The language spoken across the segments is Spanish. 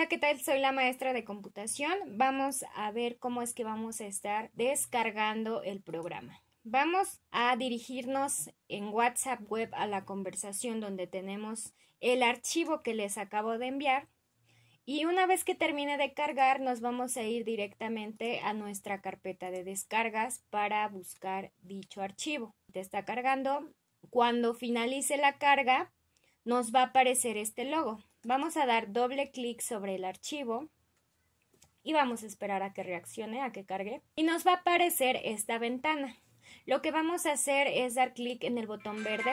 Hola, ¿qué tal? Soy la maestra de computación. Vamos a ver cómo es que vamos a estar descargando el programa. Vamos a dirigirnos en WhatsApp web a la conversación donde tenemos el archivo que les acabo de enviar. Y una vez que termine de cargar, nos vamos a ir directamente a nuestra carpeta de descargas para buscar dicho archivo. Te está cargando. Cuando finalice la carga, nos va a aparecer este logo. Vamos a dar doble clic sobre el archivo y vamos a esperar a que reaccione, a que cargue. Y nos va a aparecer esta ventana. Lo que vamos a hacer es dar clic en el botón verde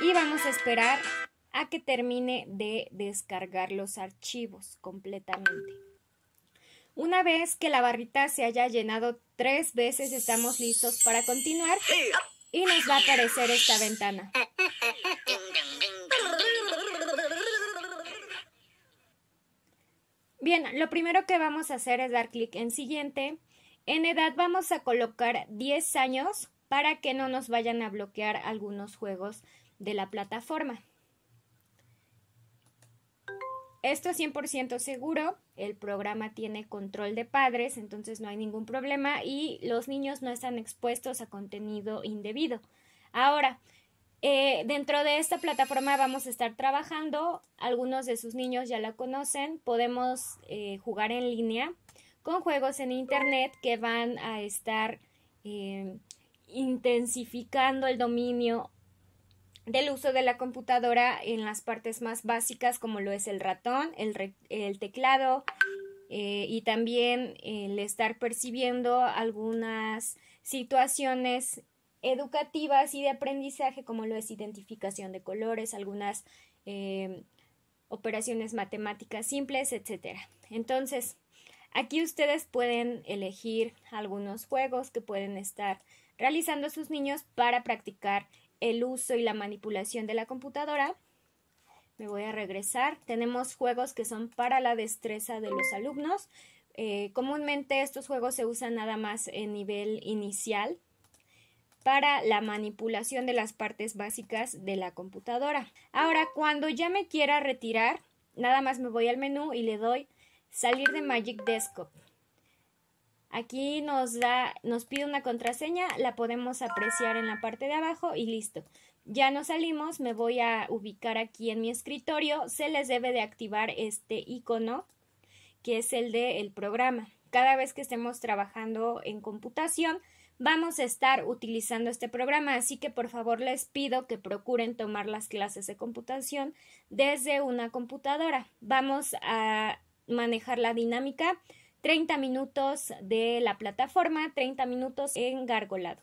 y vamos a esperar a que termine de descargar los archivos completamente. Una vez que la barrita se haya llenado tres veces, estamos listos para continuar y nos va a aparecer esta ventana. Bien, lo primero que vamos a hacer es dar clic en siguiente. En edad vamos a colocar 10 años para que no nos vayan a bloquear algunos juegos de la plataforma. Esto es 100% seguro, el programa tiene control de padres, entonces no hay ningún problema y los niños no están expuestos a contenido indebido. Ahora, eh, dentro de esta plataforma vamos a estar trabajando, algunos de sus niños ya la conocen, podemos eh, jugar en línea con juegos en Internet que van a estar eh, intensificando el dominio del uso de la computadora en las partes más básicas como lo es el ratón, el, el teclado y también el estar percibiendo algunas situaciones educativas y de aprendizaje, como lo es identificación de colores, algunas eh, operaciones matemáticas simples, etc. Entonces, aquí ustedes pueden elegir algunos juegos que pueden estar realizando sus niños para practicar el uso y la manipulación de la computadora. Me voy a regresar. Tenemos juegos que son para la destreza de los alumnos. Eh, comúnmente estos juegos se usan nada más en nivel inicial, para la manipulación de las partes básicas de la computadora. Ahora, cuando ya me quiera retirar, nada más me voy al menú y le doy salir de Magic Desktop. Aquí nos da, nos pide una contraseña, la podemos apreciar en la parte de abajo y listo. Ya nos salimos, me voy a ubicar aquí en mi escritorio, se les debe de activar este icono que es el del el programa. Cada vez que estemos trabajando en computación, vamos a estar utilizando este programa, así que por favor les pido que procuren tomar las clases de computación desde una computadora. Vamos a manejar la dinámica 30 minutos de la plataforma, 30 minutos en gargolado.